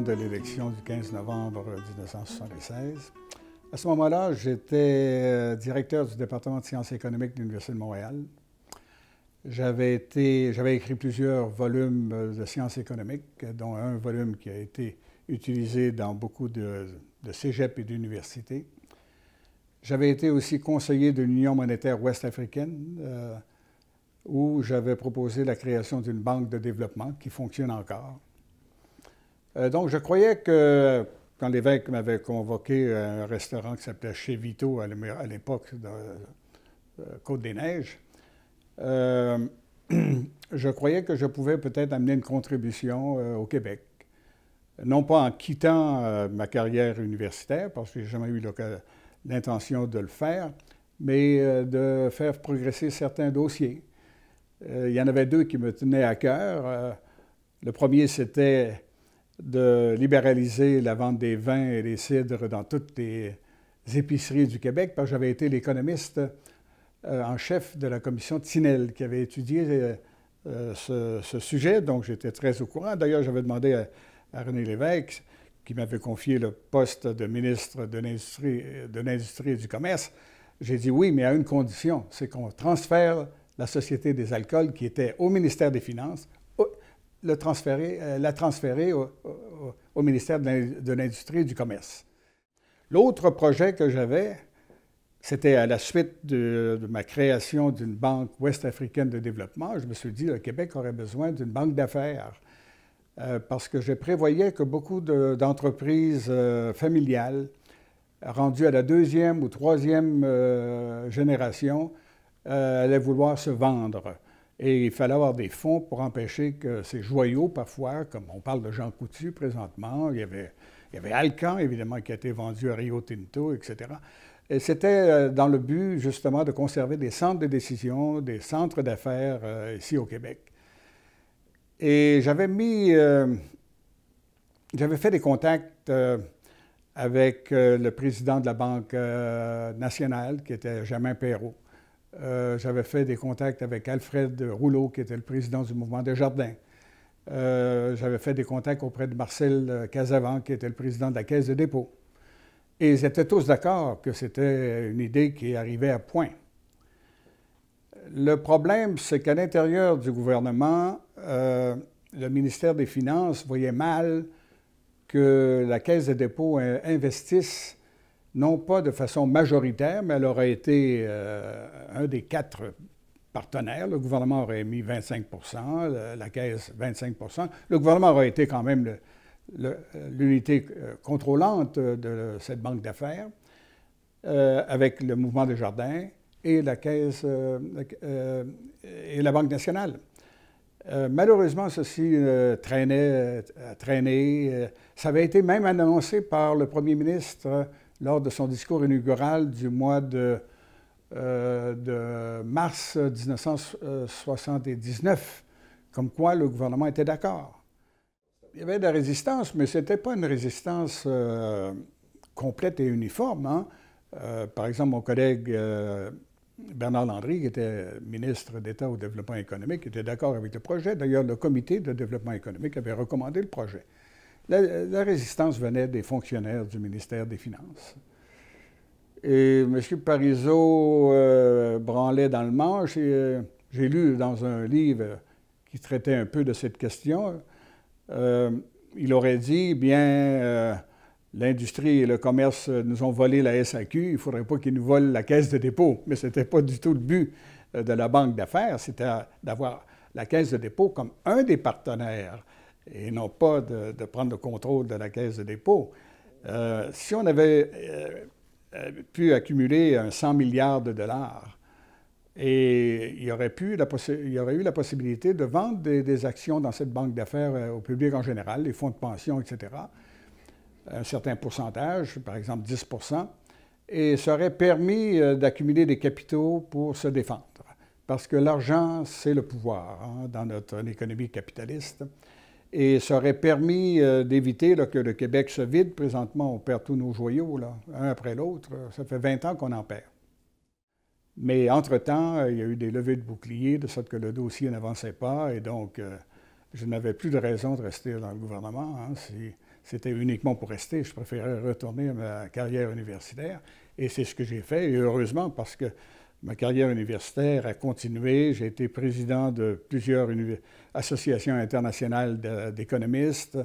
de l'élection du 15 novembre 1976. À ce moment-là, j'étais euh, directeur du département de sciences économiques de l'Université de Montréal. J'avais, écrit plusieurs volumes euh, de sciences économiques, dont un volume qui a été utilisé dans beaucoup de, de cégeps et d'universités. J'avais été aussi conseiller de l'Union monétaire ouest-africaine, euh, où j'avais proposé la création d'une banque de développement qui fonctionne encore. Euh, donc, je croyais que quand l'évêque m'avait convoqué à un restaurant qui s'appelait Chez Vito à l'époque de euh, Côte-des-Neiges, euh, je croyais que je pouvais peut-être amener une contribution au Québec. Non pas en quittant ma carrière universitaire, parce que j'ai jamais eu l'intention de le faire, mais de faire progresser certains dossiers. il y en avait deux qui me tenaient à cœur. le premier, c'était de libéraliser la vente des vins et des cidres dans toutes les épiceries du Québec, parce que j'avais été l'économiste euh, en chef de la commission Tinel qui avait étudié euh, euh, ce, sujet, donc j'étais très au courant. D'ailleurs, j'avais demandé à, à, René Lévesque, qui m'avait confié le poste de ministre de l'Industrie et du Commerce, j'ai dit oui, mais à une condition, c'est qu'on transfère la Société des alcools qui était au ministère des Finances, transférer, euh, la transférer au, ministère de l'Industrie et du Commerce. L'autre projet que j'avais, c'était à la suite de, ma création d'une banque ouest-africaine de développement. Je me suis dit, le Québec aurait besoin d'une banque d'affaires euh, parce que je prévoyais que beaucoup d'entreprises euh, familiales rendues à la deuxième ou troisième génération allaient vouloir se vendre. Et il fallait avoir des fonds pour empêcher que ces joyaux, parfois, comme on parle de Jean Coutu présentement, il y avait, il y avait Alcan, évidemment, qui a été vendu à Rio Tinto, etc. Et c'était euh, dans le but, justement, de conserver des centres de décision, des centres d'affaires euh, ici au Québec. Et j'avais mis. Euh, j'avais fait des contacts avec le président de la Banque nationale, qui était Germain Perrault. Euh, j'avais fait des contacts avec Alfred Rouleau, qui était le président du mouvement des jardins. Euh, j'avais fait des contacts auprès de Marcel Casavant, qui était le président de la Caisse de dépôt. Et ils étaient tous d'accord que c'était une idée qui arrivait à point. Le problème, c'est qu'à l'intérieur du gouvernement, euh, le ministère des Finances voyait mal que la Caisse de dépôt investisse non pas de façon majoritaire, mais elle aurait été euh, un des quatre partenaires. Le gouvernement aurait mis 25 la Caisse 25 Le gouvernement aurait été quand même l'unité euh, contrôlante de cette banque d'affaires euh, avec le mouvement des jardins et la Caisse et la Banque nationale. malheureusement, ceci traînait, a traîné. ça avait été même annoncé par le premier ministre lors de son discours inaugural du mois de, euh, mars 1979, comme quoi le gouvernement était d'accord. Il y avait de la résistance, mais ce n'était pas une résistance euh, complète et uniforme. Hein. Euh, par exemple, mon collègue Bernard Landry, qui était ministre d'État au développement économique, était d'accord avec le projet. D'ailleurs, le comité de développement économique avait recommandé le projet. La, résistance venait des fonctionnaires du ministère des Finances. Et M. Parizeau euh, branlait dans le manche euh, j'ai lu dans un livre qui traitait un peu de cette question, euh, il aurait dit, bien, l'industrie et le commerce nous ont volé la SAQ, il ne faudrait pas qu'ils nous volent la caisse de dépôt. Mais ce n'était pas du tout le but de la banque d'affaires, c'était d'avoir la caisse de dépôt comme un des partenaires et non pas de, prendre le contrôle de la caisse de dépôt. Euh, si on avait euh, euh, pu accumuler un 100 milliards de dollars, et il y, aurait pu y aurait eu la possibilité de vendre des, actions dans cette banque d'affaires au public en général, les fonds de pension, etc., un certain pourcentage, par exemple 10 et ça aurait permis d'accumuler des capitaux pour se défendre. Parce que l'argent, c'est le pouvoir hein, dans notre économie capitaliste et ça aurait permis euh, d'éviter que le Québec se vide. Présentement, on perd tous nos joyaux, un après l'autre. Ça fait 20 ans qu'on en perd. Mais entre-temps, euh, il y a eu des levées de boucliers, de sorte que le dossier n'avançait pas, et donc euh, je n'avais plus de raison de rester dans le gouvernement. Hein. si c'était uniquement pour rester, je préférais retourner à ma carrière universitaire, et c'est ce que j'ai fait, et heureusement, parce que ma carrière universitaire a continué. J'ai été président de plusieurs associations internationales d'économistes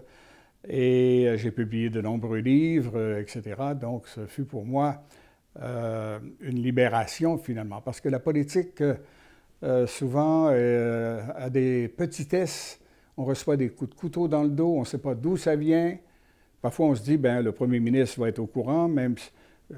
et euh, j'ai publié de nombreux livres, euh, etc. Donc, ce fut pour moi euh, une libération finalement, parce que la politique, souvent, a des petitesses. On reçoit des coups de couteau dans le dos, on ne sait pas d'où ça vient. Parfois, on se dit, ben, le premier ministre va être au courant, même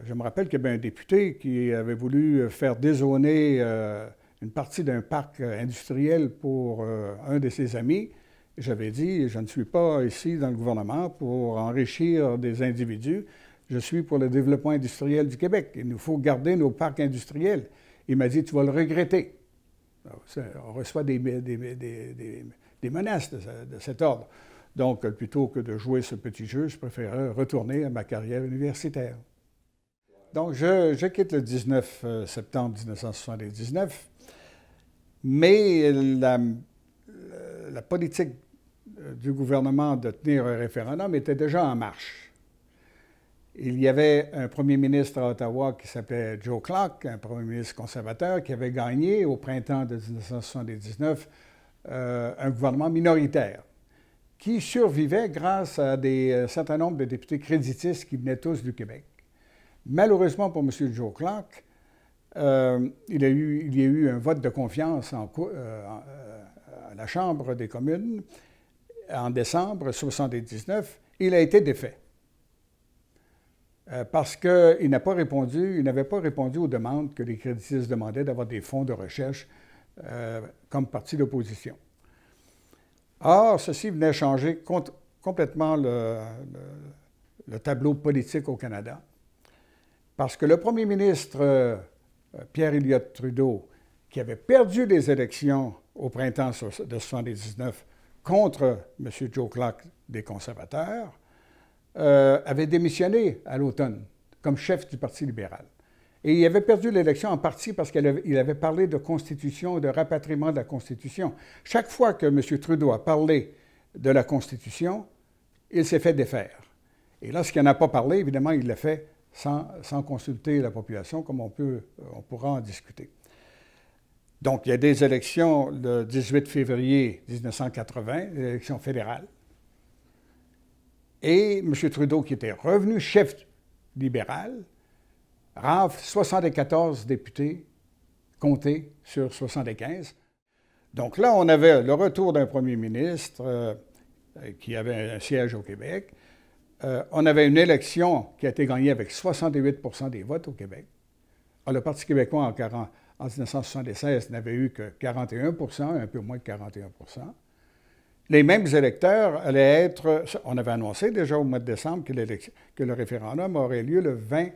je me rappelle qu'il y avait un député qui avait voulu euh, faire dézoner euh, une partie d'un parc euh, industriel pour un de ses amis. J'avais dit, je ne suis pas ici dans le gouvernement pour enrichir des individus, je suis pour le développement industriel du Québec. Il nous faut garder nos parcs industriels. Il m'a dit, tu vas le regretter. on reçoit des, menaces de, cet ordre. Donc, plutôt que de jouer ce petit jeu, je préférais retourner à ma carrière universitaire donc je, quitte le 19 euh, septembre 1979, mais la, politique euh, du gouvernement de tenir un référendum était déjà en marche. Il y avait un premier ministre à Ottawa qui s'appelait Joe Clark, un premier ministre conservateur, qui avait gagné au printemps de 1979 euh, un gouvernement minoritaire qui survivait grâce à un certain nombre de députés créditistes qui venaient tous du Québec. Malheureusement pour M. Joe Clark, euh, il, y a eu, un vote de confiance euh, euh, à la Chambre des communes en décembre 1979. Il a été défait parce qu'il n'a pas répondu, il n'avait pas répondu aux demandes que les créditistes demandaient d'avoir des fonds de recherche comme parti d'opposition. Or, ceci venait changer complètement le tableau politique au Canada. Parce que le premier ministre euh, Pierre Elliott Trudeau, qui avait perdu les élections au printemps de 1979 contre M. Joe Clark des conservateurs, euh, avait démissionné à l'automne comme chef du Parti libéral. Et il avait perdu l'élection en partie parce qu'il avait, avait, parlé de constitution, de rapatriement de la constitution. Chaque fois que M. Trudeau a parlé de la constitution, il s'est fait défaire. Et lorsqu'il n'en a pas parlé, évidemment, il l'a fait sans, consulter la population, comme on, peut, euh, on pourra en discuter. Donc, il y a des élections le 18 février 1980, des élections fédérales. Et M. Trudeau, qui était revenu chef libéral, rafle 74 députés comptés sur 75. Donc là, on avait le retour d'un premier ministre euh, qui avait un siège au Québec, euh, on avait une élection qui a été gagnée avec 68 des votes au Québec. Ah, le Parti québécois, en, 1976, n'avait eu que 41 un peu moins de 41 les mêmes électeurs allaient être. On avait annoncé déjà au mois de décembre que, le référendum aurait lieu le 20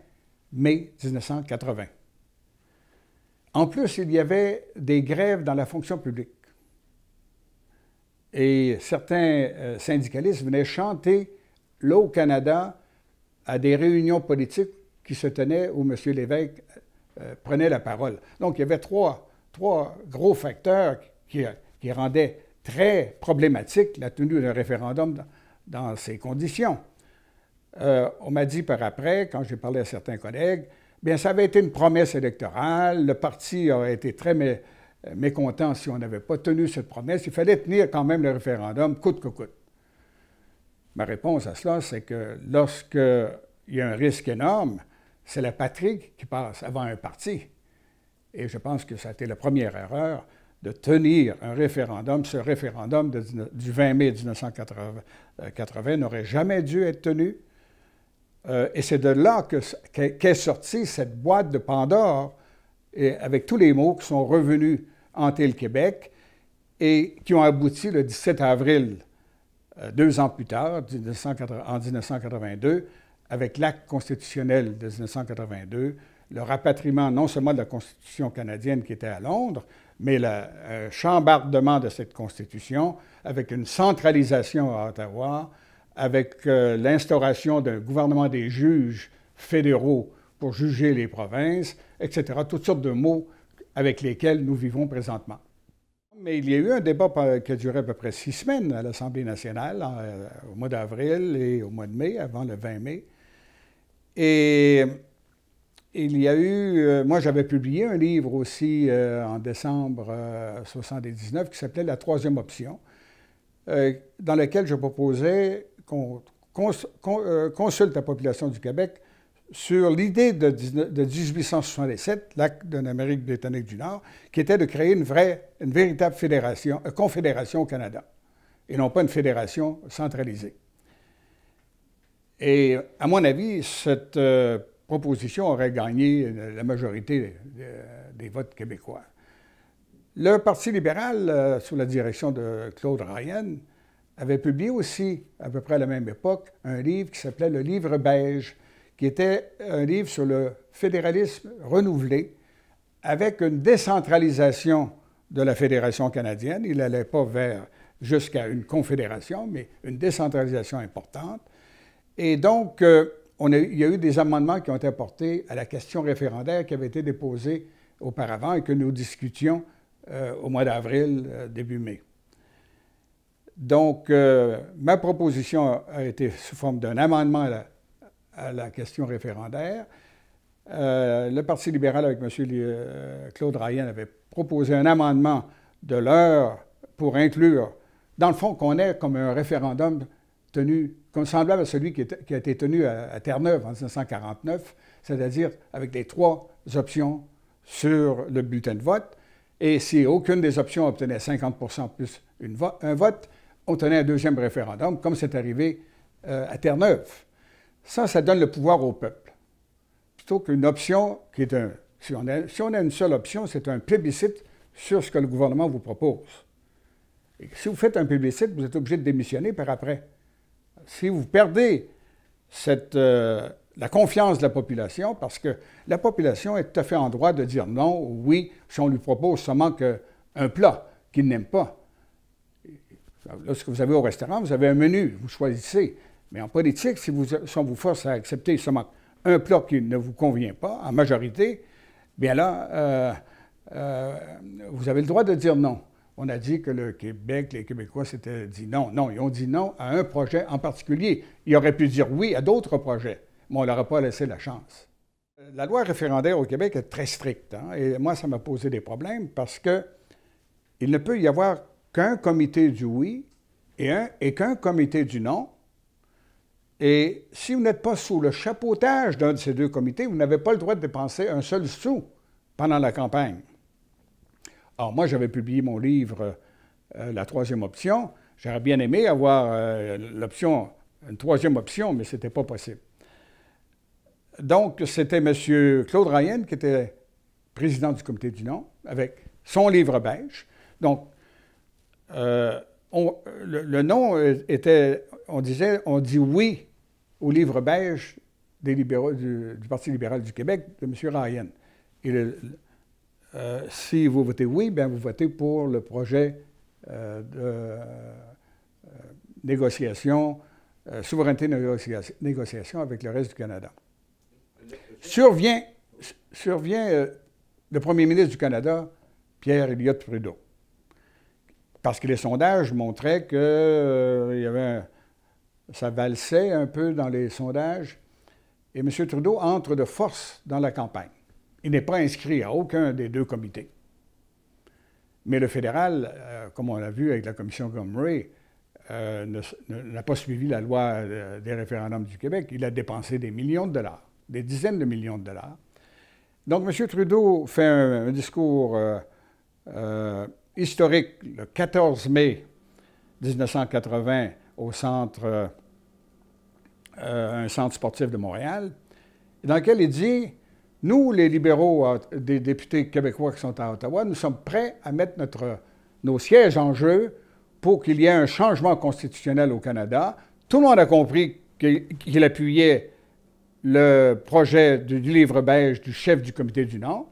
mai 1980. En plus, il y avait des grèves dans la fonction publique. Et certains euh, syndicalistes venaient chanter là au Canada, à des réunions politiques qui se tenaient où M. Lévesque euh, prenait la parole. Donc, il y avait trois, trois gros facteurs qui, rendaient très problématique la tenue d'un référendum dans, ces conditions. Euh, on m'a dit par après, quand j'ai parlé à certains collègues, bien, ça avait été une promesse électorale, le parti aurait été très mécontent si on n'avait pas tenu cette promesse, il fallait tenir quand même le référendum coûte que coûte. Ma réponse à cela, c'est que lorsqu'il y a un risque énorme, c'est la patrie qui passe avant un parti. Et je pense que ça a été la première erreur de tenir un référendum. Ce référendum du 20 mai 1980 n'aurait jamais dû être tenu. Euh, et c'est de là qu'est sortie cette boîte de Pandore, et avec tous les mots qui sont revenus hanter le Québec et qui ont abouti le 17 avril euh, deux ans plus tard, en 1982, avec l'acte constitutionnel de 1982, le rapatriement non seulement de la Constitution canadienne qui était à Londres, mais le euh, chambardement de cette Constitution avec une centralisation à Ottawa, avec euh, l'instauration d'un gouvernement des juges fédéraux pour juger les provinces, etc. Toutes sortes de mots avec lesquels nous vivons présentement. Mais il y a eu un débat qui a duré à peu près six semaines à l'Assemblée nationale, euh, au mois d'avril et au mois de mai, avant le 20 mai. Et il y a eu, euh, moi j'avais publié un livre aussi euh, en décembre 1979 qui s'appelait La troisième option, dans lequel je proposais qu'on consulte la population du Québec sur l'idée de, 1867, l'acte de Amérique britannique du Nord, qui était de créer une une véritable euh, confédération au Canada, et non pas une fédération centralisée. Et à mon avis, cette euh, proposition aurait gagné la majorité euh, des votes québécois. Le Parti libéral, sous la direction de Claude Ryan, avait publié aussi, à peu près à la même époque, un livre qui s'appelait Le Livre beige, qui était un livre sur le fédéralisme renouvelé, avec une décentralisation de la Fédération canadienne. Il n'allait pas vers jusqu'à une confédération, mais une décentralisation importante. Et donc, euh, on il y a eu des amendements qui ont été apportés à la question référendaire qui avait été déposée auparavant et que nous discutions euh, au mois d'avril, euh, début mai. Donc, ma proposition a été sous forme d'un amendement à la à la question référendaire. Euh, le Parti libéral, avec M. Euh, Claude Ryan, avait proposé un amendement de l'heure pour inclure, dans le fond, qu'on ait comme un référendum tenu, comme semblable à celui qui, a été tenu à, Terre-Neuve en 1949, c'est-à-dire avec les trois options sur le bulletin de vote. Et si aucune des options obtenait 50 plus un vote, on tenait un deuxième référendum, comme c'est arrivé euh, à Terre-Neuve. Ça, ça donne le pouvoir au peuple. Plutôt qu'une option qui est un... Si on a, une seule option, c'est un plébiscite sur ce que le gouvernement vous propose. Et si vous faites un plébiscite, vous êtes obligé de démissionner par après. Si vous perdez cette, euh, la confiance de la population, parce que la population est tout à fait en droit de dire non ou oui si on lui propose seulement que un plat qu'il n'aime pas. Lorsque vous avez au restaurant, vous avez un menu, vous choisissez. Mais en politique, si, on vous force à accepter seulement un plan qui ne vous convient pas, en majorité, bien là, euh, euh, vous avez le droit de dire non. On a dit que le Québec, les Québécois s'étaient dit non. Non, ils ont dit non à un projet en particulier. Ils auraient pu dire oui à d'autres projets, mais on ne leur a pas laissé la chance. La loi référendaire au Québec est très stricte, hein, et moi, ça m'a posé des problèmes parce que il ne peut y avoir qu'un comité du oui et qu'un comité du non, et si vous n'êtes pas sous le chapeautage d'un de ces deux comités, vous n'avez pas le droit de dépenser un seul sou pendant la campagne. Alors moi, j'avais publié mon livre euh, La troisième option. J'aurais bien aimé avoir euh, l'option, une troisième option, mais ce n'était pas possible. Donc, c'était M. Claude Ryan, qui était président du comité du nom, avec son livre belge. Donc, euh, le, nom était, on disait, on dit oui au livre beige du, Parti libéral du Québec de M. Ryan. Euh, si vous votez oui, bien vous votez pour le projet euh, de euh, négociation, souveraineté négociation, négociation avec le reste du Canada. Survient, survient le premier ministre du Canada, Pierre Elliott Trudeau, parce que les sondages montraient qu'il y avait un ça valsait un peu dans les sondages. Et M. Trudeau entre de force dans la campagne. Il n'est pas inscrit à aucun des deux comités. Mais le fédéral, euh, comme on l'a vu avec la commission Gomery, euh, n'a pas suivi la loi euh, des référendums du Québec. Il a dépensé des millions de dollars, des dizaines de millions de dollars. Donc M. Trudeau fait un discours historique le 14 mai 1980 au centre, euh, un centre sportif de Montréal, dans lequel il dit Nous, les libéraux euh, des députés québécois qui sont à Ottawa, nous sommes prêts à mettre notre, nos sièges en jeu pour qu'il y ait un changement constitutionnel au Canada. Tout le monde a compris qu'il appuyait le projet du livre belge du chef du comité du Nord.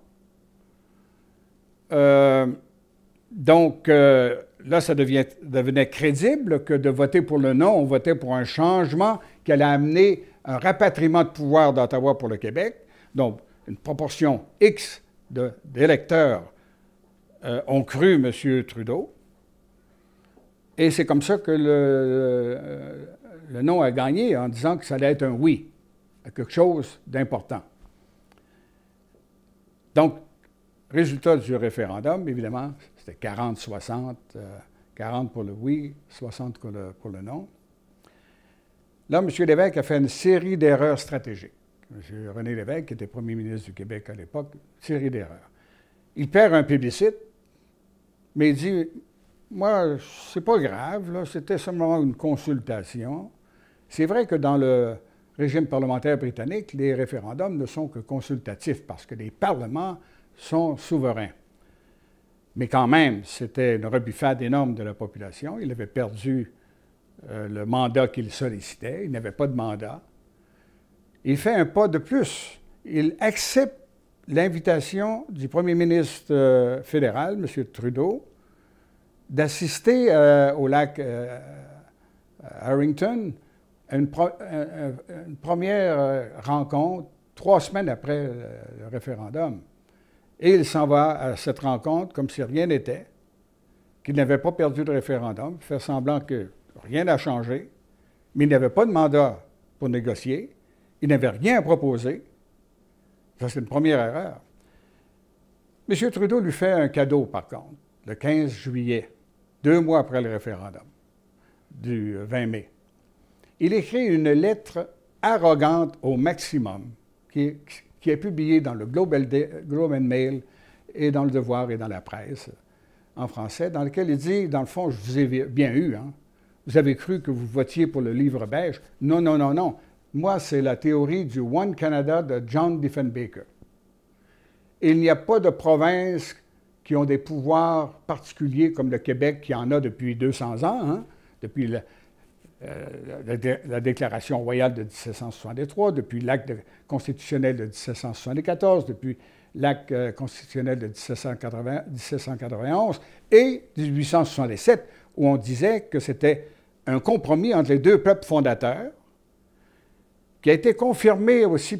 Euh, donc, là, ça devenait crédible que de voter pour le non, on votait pour un changement qui allait amener un rapatriement de pouvoir d'Ottawa pour le Québec. Donc, une proportion X d'électeurs euh, ont cru M. Trudeau. Et c'est comme ça que le, le non a gagné en disant que ça allait être un oui à quelque chose d'important. Donc, résultat du référendum, évidemment, c'était 40-60, 40 euh, pour le oui, 60 pour le, pour le non. Là, M. Lévesque a fait une série d'erreurs stratégiques. M. René Lévesque, qui était premier ministre du Québec à l'époque, série d'erreurs. Il perd un publicite, mais il dit Moi, c'est pas grave, c'était seulement une consultation. C'est vrai que dans le régime parlementaire britannique, les référendums ne sont que consultatifs parce que les parlements sont souverains. Mais quand même, c'était une rebuffade énorme de la population. Il avait perdu euh, le mandat qu'il sollicitait. Il n'avait pas de mandat. Il fait un pas de plus. Il accepte l'invitation du premier ministre euh, fédéral, M. Trudeau, d'assister euh, au lac Harrington à une, première rencontre trois semaines après le référendum. Et il s'en va à cette rencontre comme si rien n'était, qu'il n'avait pas perdu le référendum, faire semblant que rien n'a changé, mais il n'avait pas de mandat pour négocier, il n'avait rien à proposer. Ça, c'est une première erreur. M. Trudeau lui fait un cadeau, par contre, le 15 juillet, deux mois après le référendum du 20 mai. Il écrit une lettre arrogante au maximum qui, qui est publié dans le Globe, and Mail et dans Le Devoir et dans la presse en français, dans lequel il dit, dans le fond, je vous ai bien eu, hein? vous avez cru que vous votiez pour le livre beige. Non, non, non, non. Moi, c'est la théorie du One Canada de John Diefenbaker. Il n'y a pas de province qui ont des pouvoirs particuliers comme le Québec qui en a depuis 200 ans, hein? depuis la, euh, la, Déclaration royale de 1763, depuis l'acte constitutionnel de 1774, depuis l'acte euh, constitutionnel de 1791 et 1867, où on disait que c'était un compromis entre les deux peuples fondateurs, qui a été confirmé aussi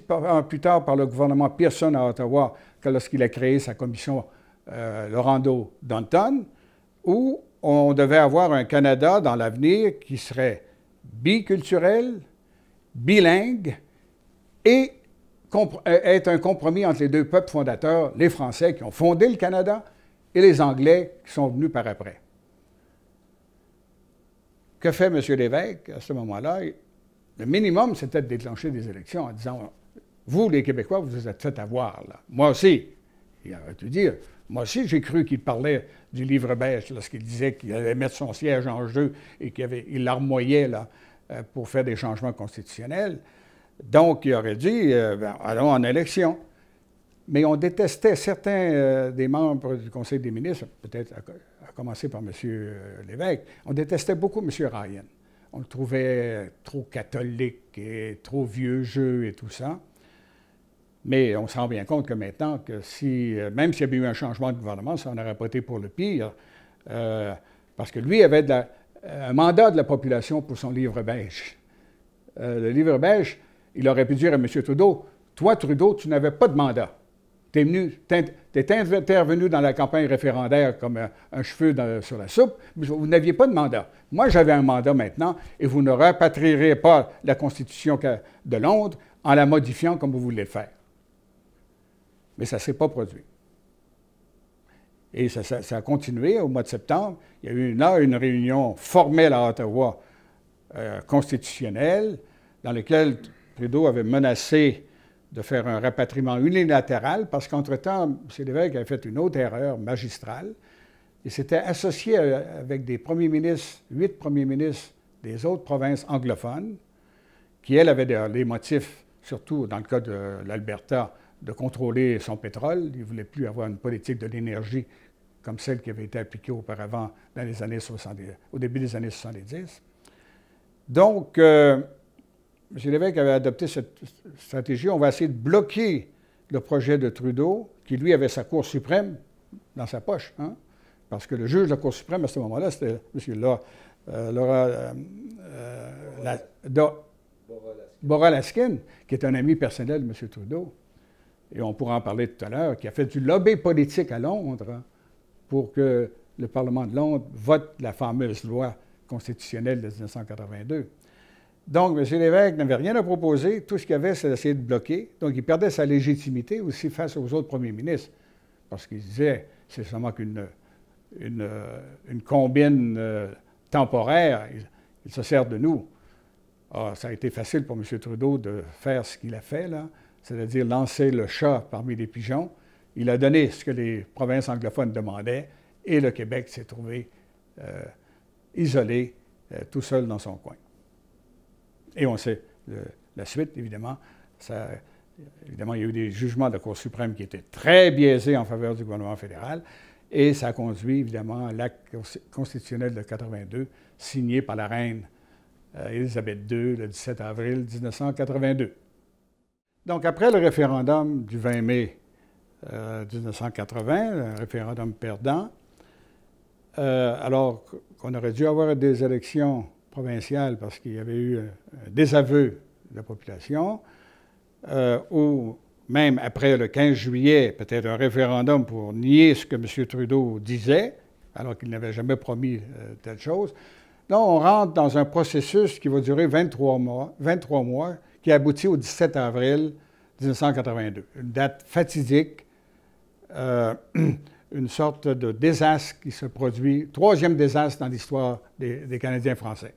plus tard par le gouvernement Pearson à Ottawa lorsqu'il a créé sa commission euh, Lorando-Danton, où on devait avoir un Canada dans l'avenir qui serait biculturel, bilingue et euh, est un compromis entre les deux peuples fondateurs, les Français qui ont fondé le Canada et les Anglais qui sont venus par après. Que fait M. l'évêque à ce moment-là? Le minimum, c'était de déclencher des élections en disant Vous, les Québécois, vous vous êtes fait avoir, là. Moi aussi. Il aurait tout dire moi aussi, j'ai cru qu'il parlait du livre belge lorsqu'il disait qu'il allait mettre son siège en jeu et qu'il l'armoyait là, euh, pour faire des changements constitutionnels. Donc, il aurait dit euh, ben, allons en élection. Mais on détestait certains euh, des membres du Conseil des ministres, peut-être à, commencer par M. l'évêque. Lévesque, on détestait beaucoup M. Ryan. On le trouvait trop catholique et trop vieux jeu et tout ça. Mais on se rend bien compte que maintenant, que euh, même s'il y avait eu un changement de gouvernement, ça n'aurait aurait pas été pour le pire, euh, parce que lui avait un mandat de la population pour son livre belge. Euh, le livre belge, il aurait pu dire à M. Trudeau, toi, Trudeau, tu n'avais pas de mandat. Tu es, intervenu dans la campagne référendaire comme un, cheveu sur la soupe, mais vous n'aviez pas de mandat. Moi, j'avais un mandat maintenant et vous ne rapatrierez pas la Constitution de Londres en la modifiant comme vous voulez le faire mais ça ne s'est pas produit. Et ça, a continué au mois de septembre. Il y a eu une, une réunion formelle à Ottawa euh, constitutionnelle dans laquelle Trudeau avait menacé de faire un rapatriement unilatéral parce qu'entre-temps, M. Lévesque avait fait une autre erreur magistrale. Il s'était associé euh, avec des premiers ministres, huit premiers ministres des autres provinces anglophones, qui, elle, avaient des motifs, surtout dans le cas de l'Alberta, de contrôler son pétrole. Il ne voulait plus avoir une politique de l'énergie comme celle qui avait été appliquée auparavant dans les années 70, au début des années 70. Donc, euh, M. Lévesque avait adopté cette stratégie. On va essayer de bloquer le projet de Trudeau, qui lui avait sa Cour suprême dans sa poche, hein, parce que le juge de la Cour suprême à ce moment-là, c'était M. Laura, euh, Laura euh, qui est un ami personnel de M. Trudeau et on pourra en parler tout à l'heure, qui a fait du lobby politique à Londres pour que le Parlement de Londres vote la fameuse loi constitutionnelle de 1982. Donc, M. Lévesque n'avait rien à proposer. Tout ce qu'il avait, c'est d'essayer de bloquer. Donc, il perdait sa légitimité aussi face aux autres premiers ministres. Parce qu'il disait, c'est seulement qu'une une, combine euh, temporaire. Il, se sert de nous. Ah, ça a été facile pour M. Trudeau de faire ce qu'il a fait, là c'est-à-dire lancer le chat parmi les pigeons. Il a donné ce que les provinces anglophones demandaient et le Québec s'est trouvé euh, isolé, euh, tout seul dans son coin. Et on sait la suite, évidemment. évidemment, il y a eu des jugements de la Cour suprême qui étaient très biaisés en faveur du gouvernement fédéral. Et ça a conduit évidemment à l'acte constitutionnel de 82, signé par la reine euh, Élisabeth II le 17 avril 1982. Donc, après le référendum du 20 mai 1980, euh, un référendum perdant, euh, alors qu'on aurait dû avoir des élections provinciales parce qu'il y avait eu euh, un désaveu de la population, ou même après le 15 juillet, peut-être un référendum pour nier ce que M. Trudeau disait, alors qu'il n'avait jamais promis telle chose. Là, on rentre dans un processus qui va durer 23 mois, 23 mois qui aboutit au 17 avril 1982. Une date fatidique, euh, une sorte de désastre qui se produit, troisième désastre dans l'histoire des, Canadiens français.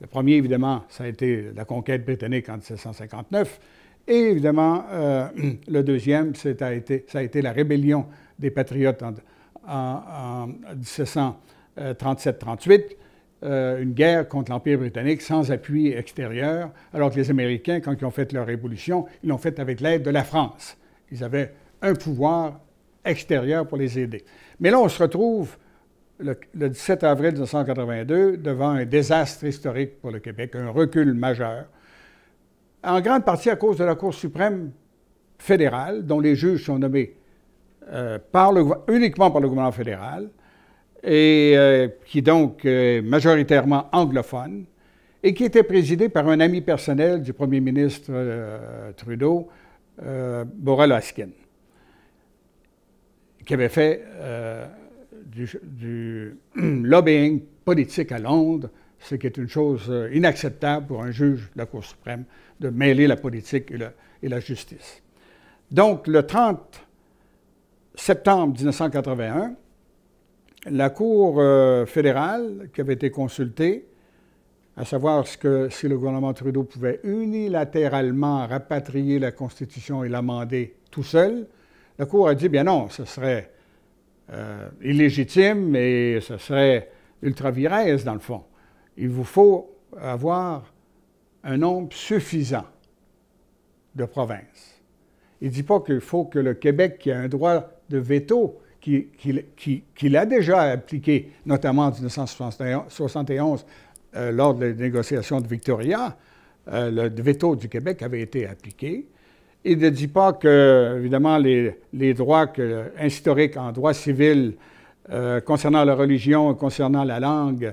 Le premier, évidemment, ça a été la conquête britannique en 1759. Et évidemment, euh, le deuxième, ça a, été, la rébellion des patriotes en, en 1737-38 euh, une guerre contre l'Empire britannique sans appui extérieur, alors que les Américains, quand ils ont fait leur révolution, ils l'ont fait avec l'aide de la France. Ils avaient un pouvoir extérieur pour les aider. Mais là, on se retrouve le, 17 avril 1982 devant un désastre historique pour le Québec, un recul majeur, en grande partie à cause de la Cour suprême fédérale, dont les juges sont nommés euh, uniquement par le gouvernement fédéral, et euh, qui est donc euh, majoritairement anglophone, et qui était présidé par un ami personnel du premier ministre euh, Trudeau, Boral Askin, qui avait fait du, lobbying politique à Londres, ce qui est une chose inacceptable pour un juge de la Cour suprême de mêler la politique et la justice. Donc, le 30 septembre 1981, la Cour euh, fédérale qui avait été consultée, à savoir si le gouvernement Trudeau pouvait unilatéralement rapatrier la Constitution et l'amender tout seul, la Cour a dit, bien non, ce serait euh, illégitime et ce serait ultra dans le fond. Il vous faut avoir un nombre suffisant de provinces. Il ne dit pas qu'il faut que le Québec, qui a un droit de veto qu'il a déjà appliqué, notamment en 1971, euh, lors des négociations de Victoria, euh, le veto du Québec avait été appliqué. Il ne dit pas que, évidemment, les, droits historiques en droit civil euh, concernant la religion, concernant la langue,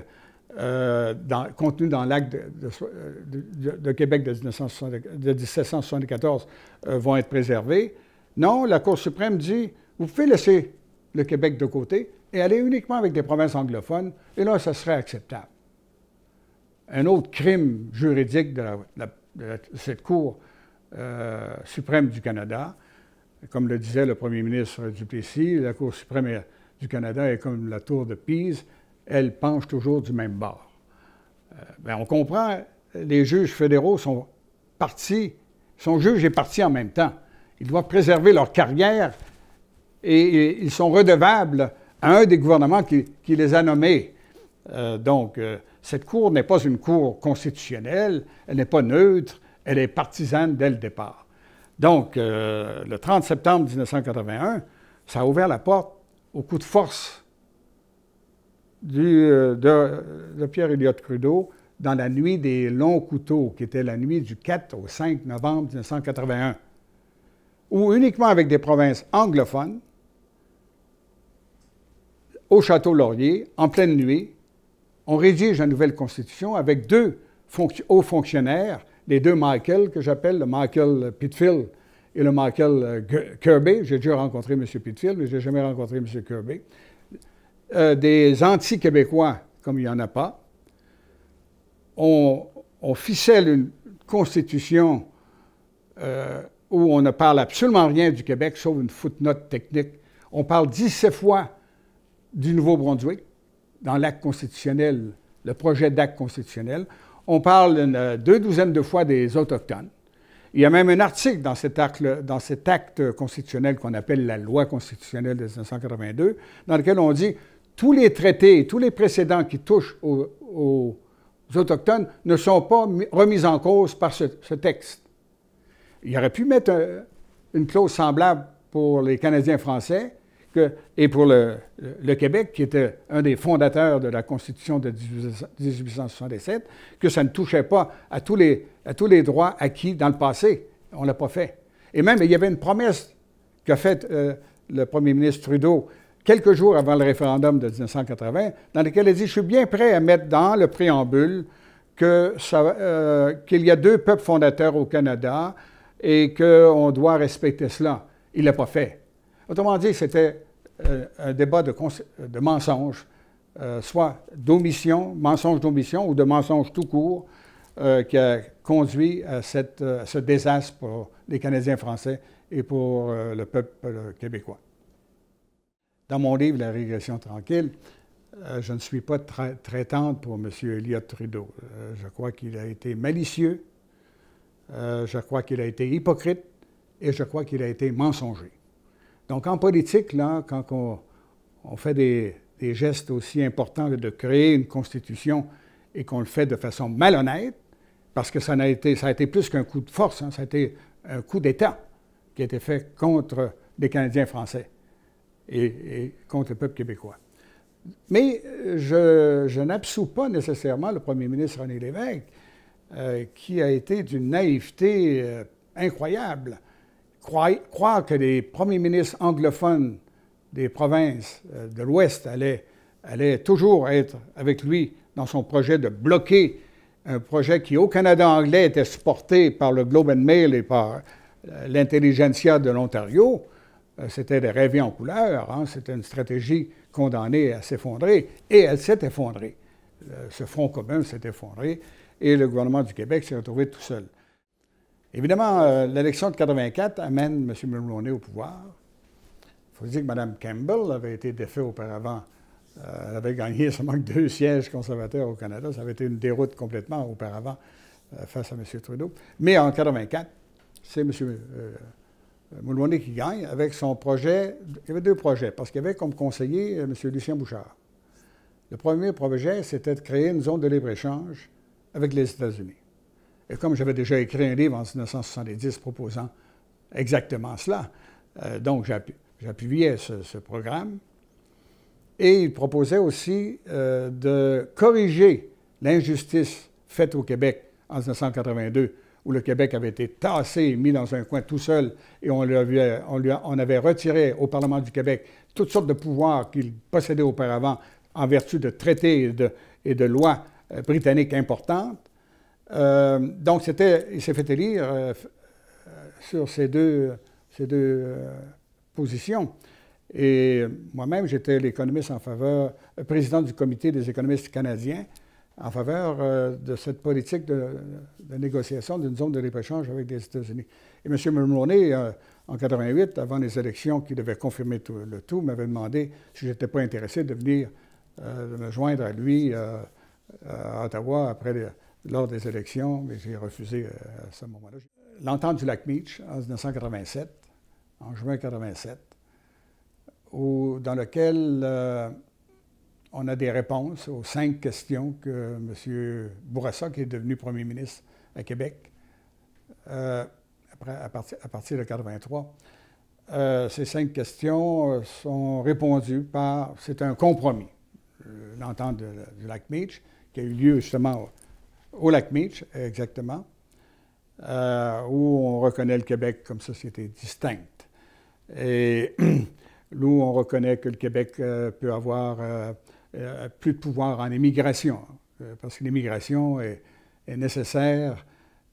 dans, contenus dans l'acte de, de, Québec de, 1774, vont être préservés. Non, la Cour suprême dit, vous pouvez laisser le Québec de côté et aller uniquement avec des provinces anglophones, et là, ça serait acceptable. Un autre crime juridique de, cette Cour euh, suprême du Canada, comme le disait le premier ministre du Duplessis, la Cour suprême du Canada est comme la tour de Pise, elle penche toujours du même bord. Euh, ben, on comprend, les juges fédéraux sont partis, son juge est parti en même temps. Ils doivent préserver leur carrière et, ils sont redevables à un des gouvernements qui, les a nommés. Euh, donc, euh, cette Cour n'est pas une Cour constitutionnelle, elle n'est pas neutre, elle est partisane dès le départ. Donc, euh, le 30 septembre 1981, ça a ouvert la porte au coup de force de, Pierre Elliott Crudeau dans la nuit des longs couteaux, qui était la nuit du 4 au 5 novembre 1981, où uniquement avec des provinces anglophones, au Château Laurier, en pleine nuit, on rédige la nouvelle Constitution avec deux hauts fonctionnaires, les deux Michael, que j'appelle le Michael Pitfield et le Michael euh, Kirby. J'ai dû rencontrer M. Pitfield, mais je n'ai jamais rencontré M. Kirby. Euh, des anti-Québécois, comme il n'y en a pas. On, ficelle une constitution euh, où on ne parle absolument rien du Québec, sauf une footnote technique. On parle 17 fois du Nouveau-Brunswick, dans l'acte constitutionnel, le projet d'acte constitutionnel, on parle euh, deux douzaines de fois des Autochtones. Il y a même un article dans cet acte, constitutionnel qu'on appelle la loi constitutionnelle de 1982, dans lequel on dit tous les traités, tous les précédents qui touchent aux, Autochtones ne sont pas remis en cause par ce, texte. Il aurait pu mettre euh, une clause semblable pour les Canadiens français, et pour le, Québec, qui était un des fondateurs de la Constitution de 1867, que ça ne touchait pas à tous les, droits acquis dans le passé. On ne l'a pas fait. Et même, il y avait une promesse qu'a faite euh, le premier ministre Trudeau quelques jours avant le référendum de 1980, dans lequel il dit, je suis bien prêt à mettre dans le préambule euh, qu'il y a deux peuples fondateurs au Canada et qu'on doit respecter cela. Il ne l'a pas fait. Autrement dit, c'était euh, un débat de, de mensonges, euh, soit d'omission, mensonge d'omission ou de mensonge tout court, euh, qui a conduit à, ce désastre pour les Canadiens français et pour le peuple québécois. Dans mon livre, La régression tranquille, je ne suis pas très, très tendre pour M. Elliott Trudeau. je crois qu'il a été malicieux, je crois qu'il a été hypocrite et je crois qu'il a été mensonger. Donc en politique, là, quand on, fait des, gestes aussi importants que de créer une constitution et qu'on le fait de façon malhonnête, parce que ça, a été, plus qu'un coup de force, hein, ça a été un coup d'État qui a été fait contre les Canadiens français et, contre le peuple québécois. Mais euh, je, n'absous pas nécessairement le premier ministre René Lévesque, euh, qui a été d'une naïveté euh, incroyable croire, que les premiers ministres anglophones des provinces euh, de l'Ouest allaient, toujours être avec lui dans son projet de bloquer un projet qui, au Canada anglais, était supporté par le Globe and Mail et par euh, l'intelligentsia de l'Ontario, euh, c'était des rêves en couleur, hein. c'était une stratégie condamnée à s'effondrer, et elle s'est effondrée. Ce front commun s'est effondré, et le gouvernement du Québec s'est retrouvé tout seul. Évidemment, euh, l'élection de 1984 amène M. Mulroney au pouvoir. Il faut dire que Mme Campbell avait été défaite auparavant. Euh, elle avait gagné seulement deux sièges conservateurs au Canada. Ça avait été une déroute complètement auparavant euh, face à M. Trudeau. Mais en 1984, c'est M. Mulroney qui gagne avec son projet. Il y avait deux projets, parce qu'il y avait comme conseiller M. Lucien Bouchard. Le premier projet, c'était de créer une zone de libre-échange avec les États-Unis. Et comme j'avais déjà écrit un livre en 1970 proposant exactement cela, euh, donc j'appuyais ce, programme. Et il proposait aussi euh, de corriger l'injustice faite au Québec en 1982, où le Québec avait été tassé mis dans un coin tout seul, et on, lui avait, retiré au Parlement du Québec toutes sortes de pouvoirs qu'il possédait auparavant en vertu de traités et de, lois euh, britanniques importantes. Euh, donc, c'était, il s'est fait élire euh, euh, sur ces deux, ces deux positions. Et moi-même, j'étais l'économiste en faveur, président du comité des économistes canadiens, en faveur de cette politique de, négociation d'une zone de libre-échange avec les États-Unis. Et M. Mulroney, en 88, avant les élections qui devaient confirmer tout, le tout, m'avait demandé si je n'étais pas intéressé de venir, de me joindre à lui à Ottawa après les, lors des élections, mais j'ai refusé euh, à ce moment-là. L'entente du lac Meach en 1987, en juin 1987, dans lequel euh, on a des réponses aux cinq questions que M. Bourassa, qui est devenu premier ministre à Québec, euh, après, à, partir, de 1983, ces cinq questions sont répondues par. C'est un compromis, l'entente du lac Meach, qui a eu lieu justement au lac Meach, exactement, euh, où on reconnaît le Québec comme société distincte. Et où on reconnaît que le Québec euh, peut avoir euh, plus de pouvoir en immigration, parce que l'immigration est, est, nécessaire,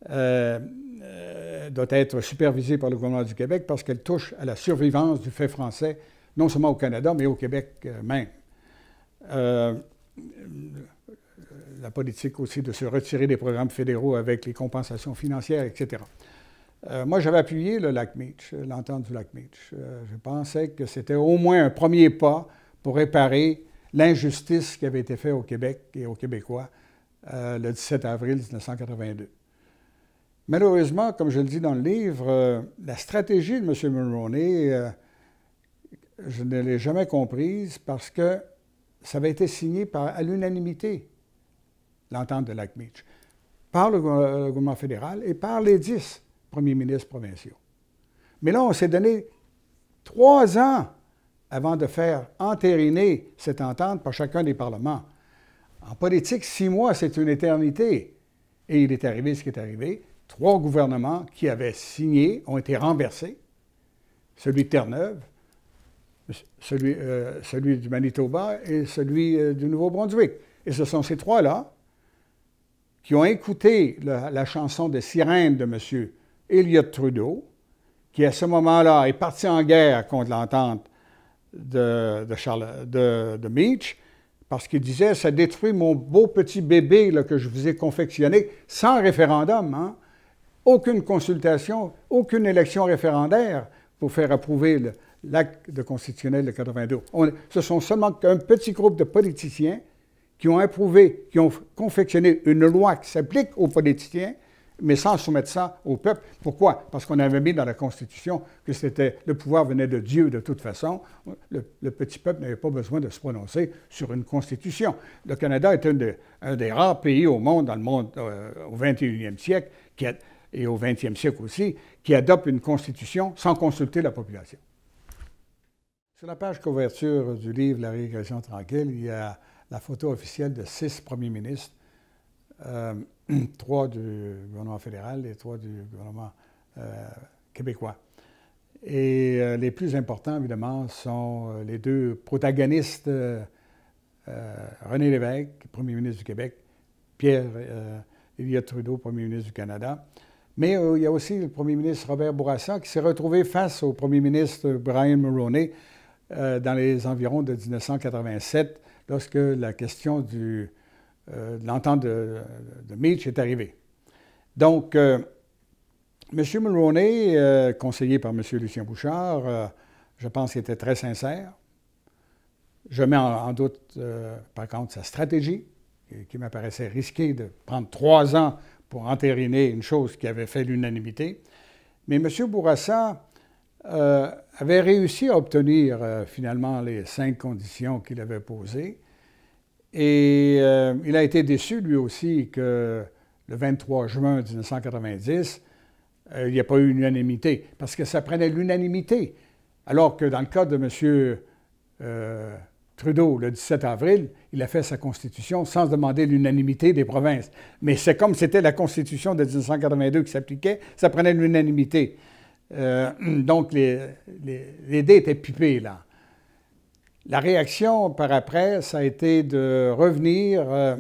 doit être supervisée par le gouvernement du Québec parce qu'elle touche à la survivance du fait français, non seulement au Canada, mais au Québec même la politique aussi de se retirer des programmes fédéraux avec les compensations financières, etc. Euh, moi, j'avais appuyé le lac Meach, l'entente du lac Meach. Euh, je pensais que c'était au moins un premier pas pour réparer l'injustice qui avait été faite au Québec et aux Québécois euh, le 17 avril 1982. Malheureusement, comme je le dis dans le livre, la stratégie de M. Mulroney, je ne l'ai jamais comprise parce que ça avait été signé à l'unanimité l'entente de Lake par euh, le, gouvernement fédéral et par les dix premiers ministres provinciaux. Mais là, on s'est donné trois ans avant de faire entériner cette entente par chacun des parlements. En politique, six mois, c'est une éternité. Et il est arrivé ce qui est arrivé. Trois gouvernements qui avaient signé ont été renversés. Celui de Terre-Neuve, celui, euh, du Manitoba et celui euh, du Nouveau-Brunswick. Et ce sont ces trois-là qui ont écouté la, chanson de Sirène de M. Elliott Trudeau, qui à ce moment-là est parti en guerre contre l'entente de, de, Meach, parce qu'il disait ça détruit mon beau petit bébé que je vous ai confectionné sans référendum, hein. aucune consultation, aucune élection référendaire pour faire approuver l'acte constitutionnel de 92. On, ce sont seulement un petit groupe de politiciens qui ont approuvé, qui ont confectionné une loi qui s'applique aux politiciens, mais sans soumettre ça au peuple. Pourquoi? Parce qu'on avait mis dans la Constitution que c'était le pouvoir venait de Dieu de toute façon. Le, petit peuple n'avait pas besoin de se prononcer sur une Constitution. Le Canada est un, des rares pays au monde, dans le monde euh, au 21e siècle, et au 20e siècle aussi, qui adopte une Constitution sans consulter la population. Sur la page couverture du livre La régression tranquille, il y a la photo officielle de six premiers ministres, euh, trois du gouvernement fédéral et trois du gouvernement euh, québécois. Et euh, les plus importants, évidemment, sont les deux protagonistes, René Lévesque, premier ministre du Québec, Pierre Elliott Trudeau, premier ministre du Canada. Mais il y a aussi le premier ministre Robert Bourassa qui s'est retrouvé face au premier ministre Brian Mulroney dans les environs de 1987 lorsque la question euh, de l'entente de, Mitch est arrivée. Donc, Monsieur M. Mulroney, euh, conseillé par M. Lucien Bouchard, euh, je pense qu'il était très sincère. Je mets en, doute, par contre, sa stratégie, qui m'apparaissait risquée de prendre trois ans pour entériner une chose qui avait fait l'unanimité. Mais M. Bourassa euh, avait réussi à obtenir euh, finalement les cinq conditions qu'il avait posées. Et euh, il a été déçu lui aussi que le 23 juin 1990, il n'y a pas eu unanimité, parce que ça prenait l'unanimité. Alors que dans le cas de M. Trudeau, le 17 avril, il a fait sa constitution sans demander l'unanimité des provinces. Mais c'est comme c'était la constitution de 1982 qui s'appliquait, ça prenait l'unanimité. Euh, donc, les, les, dés étaient pipés, là. La réaction par après, ça a été de revenir euh,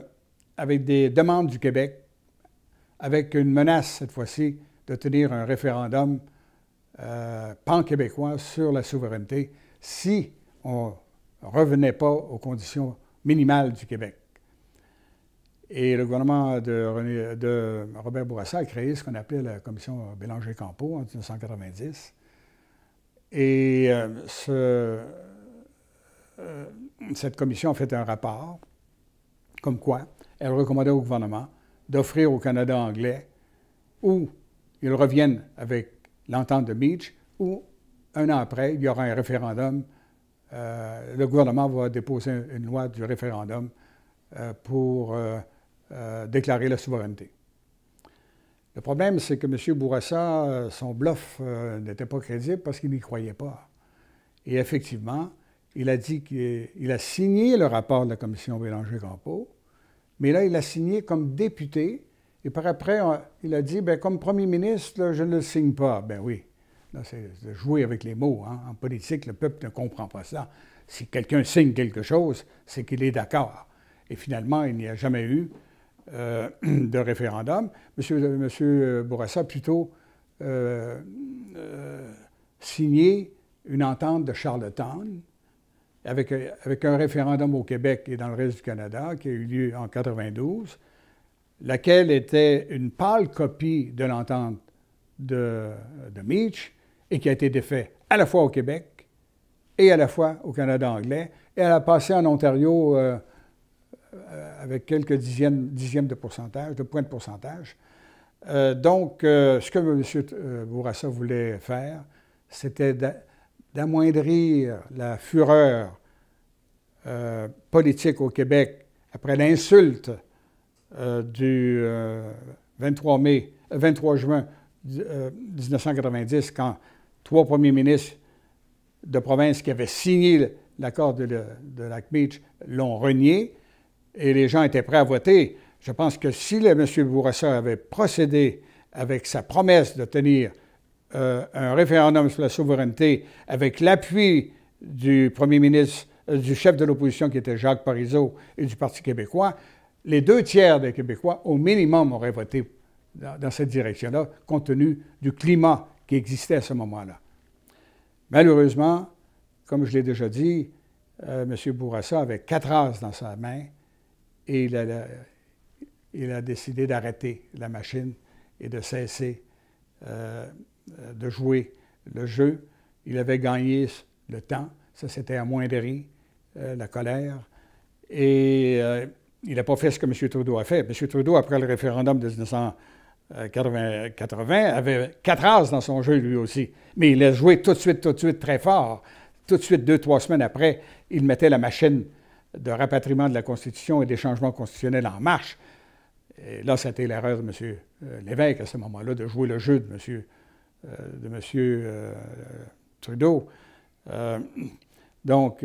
avec des demandes du Québec, avec une menace, cette fois-ci, de tenir un référendum euh, pan-québécois sur la souveraineté si on ne revenait pas aux conditions minimales du Québec. Et le gouvernement de, Robert Bourassa a créé ce qu'on appelait la commission Bélanger-Campo en 1990. Et euh, euh, cette commission a fait un rapport comme quoi elle recommandait au gouvernement d'offrir au Canada anglais ou ils reviennent avec l'entente de Beach ou un an après, il y aura un référendum. Euh, le gouvernement va déposer une loi du référendum pour euh, déclarer la souveraineté. Le problème, c'est que M. Bourassa, euh, son bluff euh, n'était pas crédible parce qu'il n'y croyait pas. Et effectivement, il a dit qu'il a signé le rapport de la commission bélanger campeau mais là, il l'a signé comme député. Et par après, il a dit, bien, comme premier ministre, je ne le signe pas. Ben oui, c'est de jouer avec les mots. Hein. En politique, le peuple ne comprend pas ça. Si quelqu'un signe quelque chose, c'est qu'il est d'accord. Et finalement, il n'y a jamais eu euh, de référendum, monsieur, euh, monsieur euh, Bourassa a plutôt signé une entente de Charlottetown avec, un référendum au Québec et dans le reste du Canada qui a eu lieu en 92, laquelle était une pâle copie de l'entente de, de Meach et qui a été défait à la fois au Québec et à la fois au Canada anglais. Et elle a passé en Ontario euh, avec quelques dixièmes, de pourcentage, de points de pourcentage. Euh, donc, euh, ce que M. Bourassa voulait faire, c'était d'amoindrir la fureur politique au Québec après l'insulte du 23, mai, 23 juin 1990, quand trois premiers ministres de province qui avaient signé l'accord de, de, meach l'ont renié et les gens étaient prêts à voter. Je pense que si M. Bourassa avait procédé avec sa promesse de tenir euh, un référendum sur la souveraineté avec l'appui du premier ministre, euh, du chef de l'opposition qui était Jacques Parizeau et du Parti québécois, les deux tiers des Québécois au minimum auraient voté dans, cette direction-là, compte tenu du climat qui existait à ce moment-là. Malheureusement, comme je l'ai déjà dit, euh, M. Bourassa avait quatre as dans sa main et il a, décidé d'arrêter la machine et de cesser euh, de jouer le jeu. Il avait gagné le temps, ça s'était amoindri, euh, la colère. Et euh, il n'a pas fait ce que M. Trudeau a fait. M. Trudeau, après le référendum de 1980, avait quatre as dans son jeu lui aussi. Mais il a joué tout de suite, tout de suite très fort. Tout de suite, deux, trois semaines après, il mettait la machine de rapatriement de la Constitution et des changements constitutionnels en marche. Et là, c'était l'erreur de M. Euh, Lévesque à ce moment-là de jouer le jeu de M. Euh, euh, Trudeau. donc,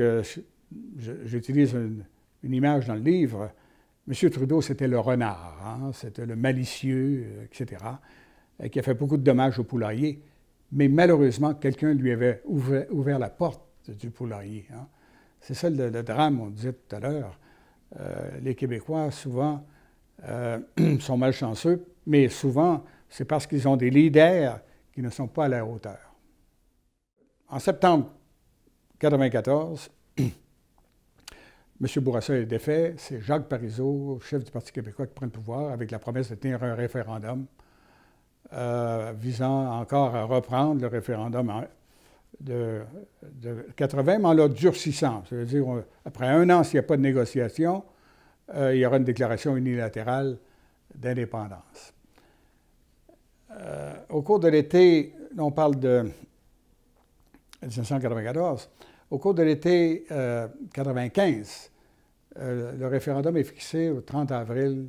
j'utilise une, image dans le livre. M. Trudeau, c'était le renard, hein, c'était le malicieux, etc., qui a fait beaucoup de dommages au poulailler. Mais malheureusement, quelqu'un lui avait ouvert, la porte du poulailler. Hein. C'est ça le, drame, on disait tout à l'heure. Euh, les Québécois, souvent, euh, sont malchanceux, mais souvent, c'est parce qu'ils ont des leaders qui ne sont pas à leur hauteur. En septembre 1994, M. Bourassa est défait. C'est Jacques Parizeau, chef du Parti québécois, qui prend le pouvoir avec la promesse de tenir un référendum euh, visant encore à reprendre le référendum de, 80, mais en la durcissant. C'est-à-dire, euh, après un an, s'il n'y a pas de négociation, euh, il y aura une déclaration unilatérale d'indépendance. Euh, au cours de l'été, on parle de 1994, au cours de l'été 95, le référendum est fixé au 30 avril,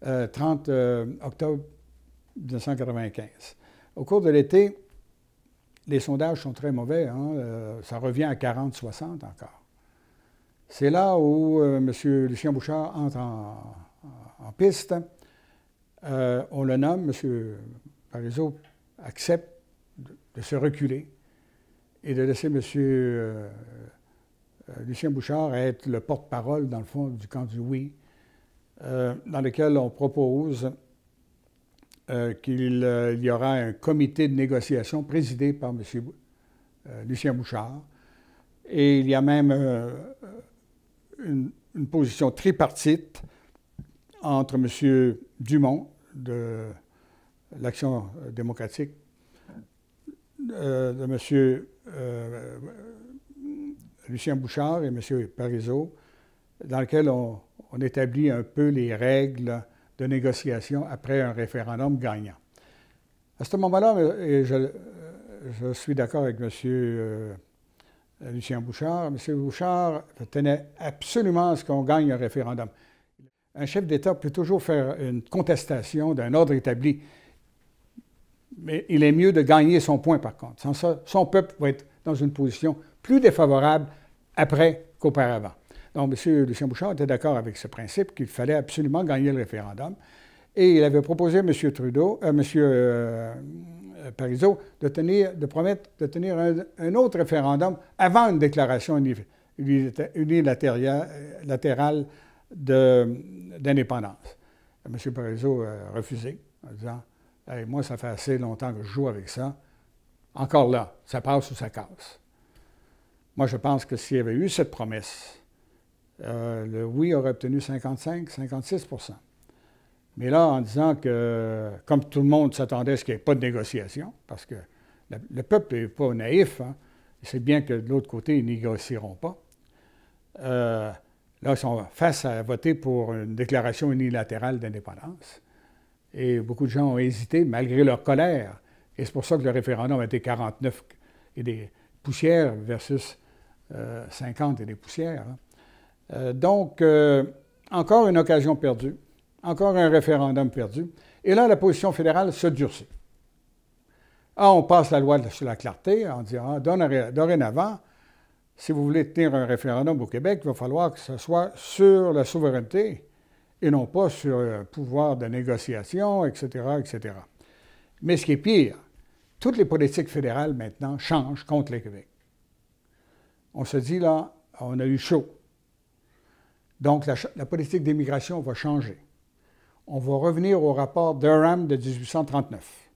30 octobre 1995. Au cours de l'été, les sondages sont très mauvais. Hein, euh, ça revient à 40-60 encore. C'est là où euh, M. Lucien Bouchard entre en, piste. Euh, on le nomme, M. Parizeau accepte de, de, se reculer et de laisser M. Lucien Bouchard être le porte-parole, dans le fond, du camp du oui, dans lequel on propose euh, qu'il euh, y aura un comité de négociation présidé par M. Euh, Lucien Bouchard. Et il y a même une, position tripartite entre M. Dumont de l'Action démocratique, de M. Lucien Bouchard et M. Parizeau, dans lequel on, établit un peu les règles de négociation après un référendum gagnant. À ce moment-là, euh, je, euh, je, suis d'accord avec M. Euh, Lucien Bouchard, M. Bouchard tenait absolument à ce qu'on gagne un référendum. Un chef d'État peut toujours faire une contestation d'un ordre établi, mais il est mieux de gagner son point par contre. Sans son peuple va être dans une position plus défavorable après qu'auparavant. Donc, M. Lucien Bouchard était d'accord avec ce principe qu'il fallait absolument gagner le référendum. Et il avait proposé à M. Trudeau, à euh, M. Euh, euh, Parizeau, de, tenir, de promettre de tenir un, autre référendum avant une déclaration unilatérale d'indépendance. M. Parizeau a refusé en disant Moi, ça fait assez longtemps que je joue avec ça. Encore là, ça passe ou ça casse. Moi, je pense que s'il y avait eu cette promesse, euh, le oui aurait obtenu 55, 56 Mais là, en disant que, comme tout le monde s'attendait à ce qu'il n'y ait pas de négociation, parce que le peuple n'est pas naïf, hein, il sait bien que de l'autre côté, ils négocieront pas. Euh, là, ils sont face à voter pour une déclaration unilatérale d'indépendance. Et beaucoup de gens ont hésité, malgré leur colère. Et c'est pour ça que le référendum a été 49 et des poussières versus 50 euh, et des poussières. Hein. Euh, donc, euh, encore une occasion perdue, encore un référendum perdu. Et là, la position fédérale se durcit. Ah, on passe la loi sur la clarté en disant, ah, dorénavant, si vous voulez tenir un référendum au Québec, il va falloir que ce soit sur la souveraineté et non pas sur le pouvoir de négociation, etc., etc. Mais ce qui est pire, toutes les politiques fédérales maintenant changent contre les Québec. On se dit là, on a eu chaud. Donc, la, politique d'immigration va changer. On va revenir au rapport Durham de 1839,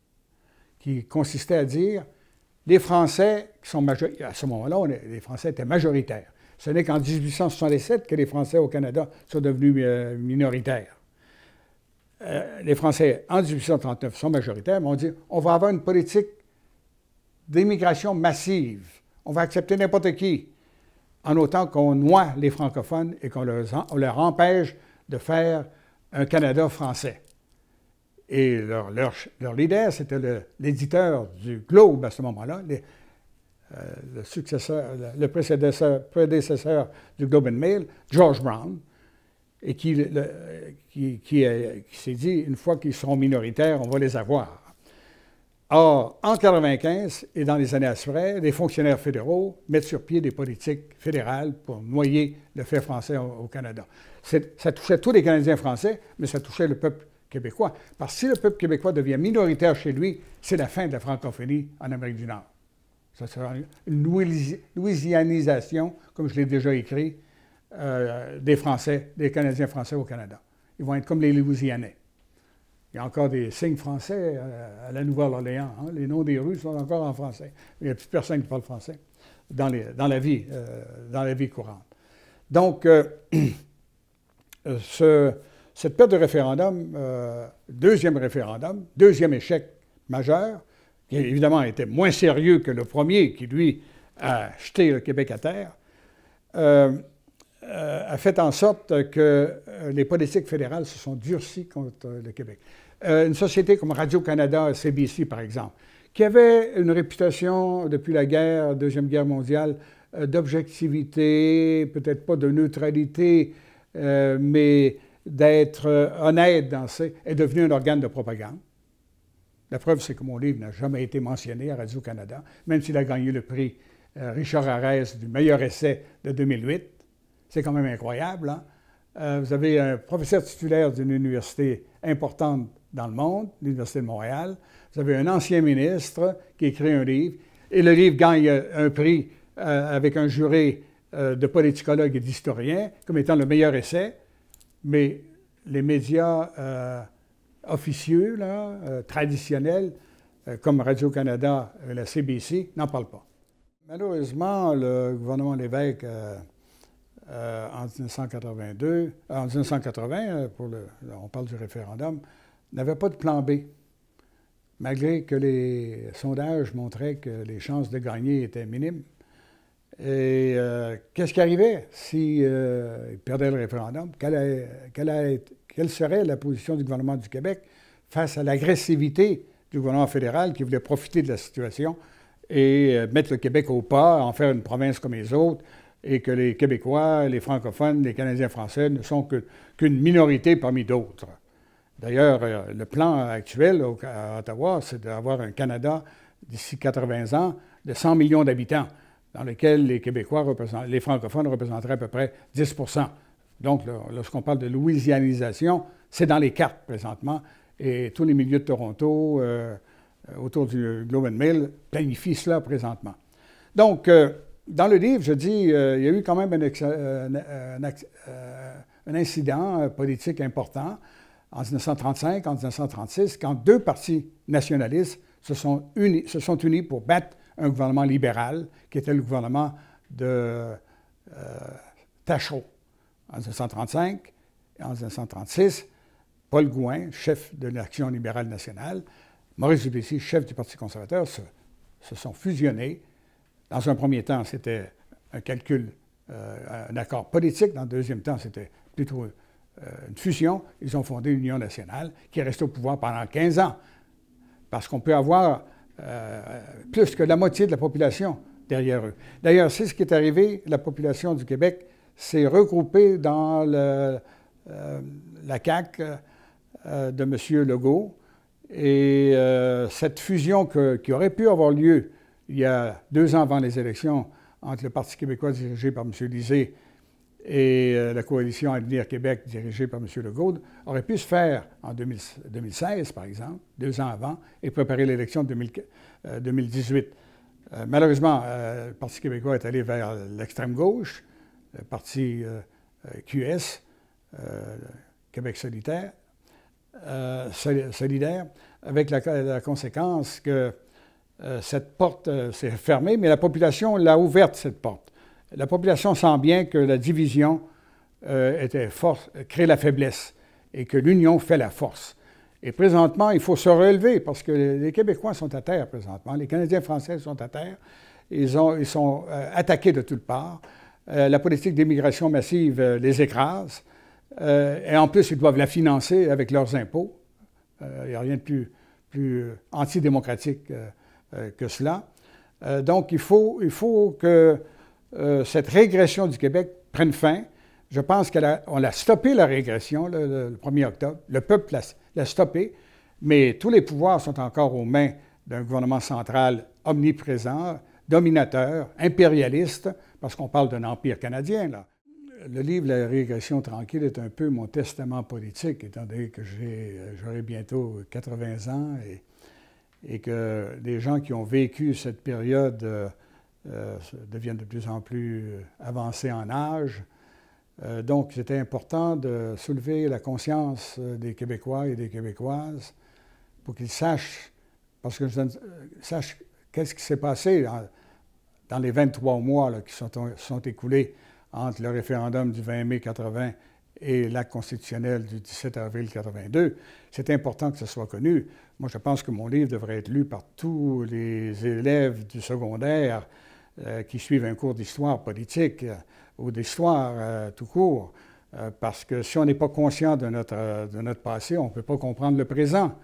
qui consistait à dire les Français, qui sont à ce moment-là, les Français étaient majoritaires. Ce n'est qu'en 1867 que les Français au Canada sont devenus euh, minoritaires. Euh, les Français, en 1839, sont majoritaires, mais on dit on va avoir une politique d'immigration massive. On va accepter n'importe qui en autant qu'on noie les francophones et qu'on leur, empêche de faire un Canada français. Et leur, leader, c'était l'éditeur du Globe à ce moment-là, euh, le successeur, le, prédécesseur, du Globe and Mail, George Brown, et qui, qui s'est dit, une fois qu'ils seront minoritaires, on va les avoir. Or, ah, en 1995 et dans les années à suivre, les fonctionnaires fédéraux mettent sur pied des politiques fédérales pour noyer le fait français au, Canada. Ça touchait tous les Canadiens français, mais ça touchait le peuple québécois. Parce que si le peuple québécois devient minoritaire chez lui, c'est la fin de la francophonie en Amérique du Nord. Ça sera une louisianisation, comme je l'ai déjà écrit, euh, des Français, des Canadiens français au Canada. Ils vont être comme les Louisianais. Il y a encore des signes français euh, à, la Nouvelle-Orléans. Hein. Les noms des rues sont encore en français. Il n'y a plus personne qui parle français dans, la, vie, euh, dans la vie courante. Donc, euh, cette perte de référendum, deuxième référendum, deuxième échec majeur, qui évidemment était moins sérieux que le premier, qui lui a jeté le Québec à terre, a fait en sorte que les politiques fédérales se sont durcies contre le Québec. Euh, une société comme Radio-Canada, CBC par exemple, qui avait une réputation depuis la guerre, Deuxième Guerre mondiale, euh, d'objectivité, peut-être pas de neutralité, euh, mais d'être honnête dans ses, est devenu un organe de propagande. La preuve, c'est que mon livre n'a jamais été mentionné à Radio-Canada, même s'il a gagné le prix Richard Arès du meilleur essai de 2008. C'est quand même incroyable. Hein. vous avez un professeur titulaire d'une université importante dans le monde, l'Université de Montréal. Vous avez un ancien ministre qui écrit un livre, et le livre gagne un prix euh, avec un juré euh, de politicologues et d'historiens comme étant le meilleur essai. Mais les médias euh, officieux, traditionnels, comme Radio-Canada et la CBC, n'en parlent pas. Malheureusement, le gouvernement Lévesque, en, 1982, en 1980, pour le, on parle du référendum, n'avait pas de plan B, malgré que les sondages montraient que les chances de gagner étaient minimes. Et euh, qu'est-ce qui arrivait si euh, perdaient le référendum? Quelle, serait la position du gouvernement du Québec face à l'agressivité du gouvernement fédéral qui voulait profiter de la situation et euh, mettre le Québec au pas, en faire une province comme les autres, et que les Québécois, les francophones, les Canadiens français ne sont qu'une minorité parmi d'autres? D'ailleurs, euh, le plan actuel à Ottawa, c'est d'avoir un Canada d'ici 80 ans de 100 millions d'habitants, dans lequel les Québécois, les francophones représenteraient à peu près 10 Donc, lorsqu'on parle de louisianisation, c'est dans les cartes présentement. Et tous les milieux de Toronto, euh, autour du Globe and Mail, planifient cela présentement. Donc, euh, dans le livre, je dis, il y a eu quand même un incident politique important en 1935, en 1936, quand deux partis nationalistes se sont unis, pour battre un gouvernement libéral, qui était le gouvernement de euh, Tachot, En 1935 et en 1936, Paul Gouin, chef de l'Action libérale nationale, Maurice Duplessis, chef du Parti conservateur, se, sont fusionnés. Dans un premier temps, c'était un calcul, euh, un accord politique. Dans le deuxième temps, c'était plutôt euh, une fusion, ils ont fondé l'Union nationale, qui est restée au pouvoir pendant 15 ans. Parce qu'on peut avoir euh, plus que la moitié de la population derrière eux. D'ailleurs, c'est ce qui est arrivé, la population du Québec s'est regroupée dans euh, la CAQ de M. Legault. Et cette fusion qui aurait pu avoir lieu il y a deux ans avant les élections entre le Parti québécois dirigé par M. Lisée et euh, la coalition Avenir Québec, dirigée par M. Legault, aurait pu se faire en 2016, par exemple, deux ans avant, et préparer l'élection de 2018. Euh, euh, malheureusement, le Parti québécois est allé vers l'extrême gauche, le parti QS, Québec solidaire, avec la conséquence que cette porte s'est fermée, mais la population l'a ouverte, cette porte la population sent bien que la division était euh, force, crée la faiblesse et que l'union fait la force. Et présentement, il faut se relever parce que les Québécois sont à terre présentement, les Canadiens français sont à terre, ils, ont, ils sont euh, attaqués de toutes parts. Euh, la politique d'immigration massive les écrase et en plus, ils doivent la financer avec leurs impôts. Il n'y a rien de plus, plus antidémocratique que cela. donc, il faut, il faut que euh, cette régression du Québec prenne fin. Je pense qu'on a, stoppé la régression le, 1er octobre. Le peuple l'a stoppée, mais tous les pouvoirs sont encore aux mains d'un gouvernement central omniprésent, dominateur, impérialiste, parce qu'on parle d'un empire canadien, là. Le livre La régression tranquille est un peu mon testament politique, étant donné que j'aurai bientôt 80 ans et, que les gens qui ont vécu cette période euh, euh, deviennent de plus en plus euh, avancés en âge. Euh, donc, c'était important de soulever la conscience des Québécois et des Québécoises pour qu'ils sachent, parce que sachent qu'est-ce qui s'est passé dans les 23 mois qui sont, sont écoulés entre le référendum du 20 mai 80 et l'acte constitutionnel du 17 avril 82. C'est important que ce soit connu. Moi, je pense que mon livre devrait être lu par tous les élèves du secondaire euh, qui suivent un cours d'histoire politique euh, ou d'histoire euh, tout court, parce que si on n'est pas conscient de notre, passé, on ne peut pas comprendre le présent.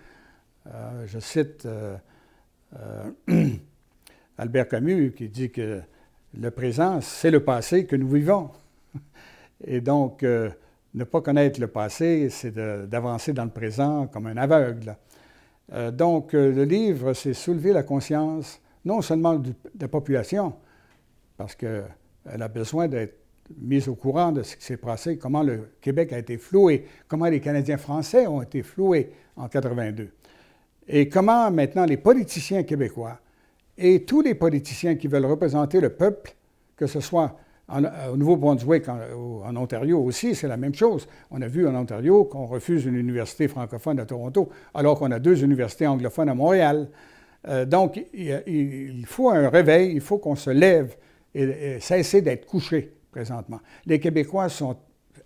je cite Albert Camus qui dit que le présent, c'est le passé que nous vivons. Et donc, ne pas connaître le passé, c'est d'avancer dans le présent comme un aveugle. donc, le livre, c'est soulever la conscience non seulement de la population, parce qu'elle a besoin d'être mise au courant de ce qui s'est passé, comment le Québec a été floué, comment les Canadiens français ont été floués en 82, et comment maintenant les politiciens québécois et tous les politiciens qui veulent représenter le peuple, que ce soit au Nouveau-Brunswick, en, en, Ontario aussi, c'est la même chose. On a vu en Ontario qu'on refuse une université francophone à Toronto, alors qu'on a deux universités anglophones à Montréal. Euh, donc, il, faut un réveil, il faut qu'on se lève et, cesser d'être couché présentement. Les Québécois sont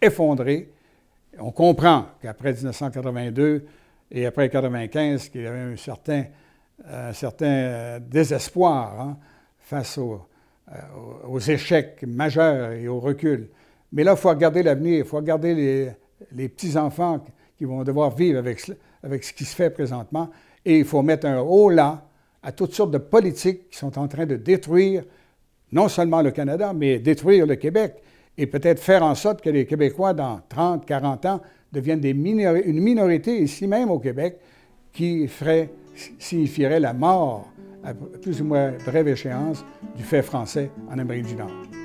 effondrés. On comprend qu'après 1982 et après 1995, qu'il y avait un certain, euh, désespoir hein, face euh, aux, échecs majeurs et au recul. Mais là, il faut regarder l'avenir, il faut regarder les, petits-enfants qui vont devoir vivre avec ce qui se fait présentement et il faut mettre un haut là à toutes sortes de politiques qui sont en train de détruire non seulement le Canada, mais détruire le Québec et peut-être faire en sorte que les Québécois, dans 30, 40 ans, deviennent une minorité ici même au Québec qui ferait, signifierait la mort à plus ou moins brève échéance du fait français en Amérique du Nord.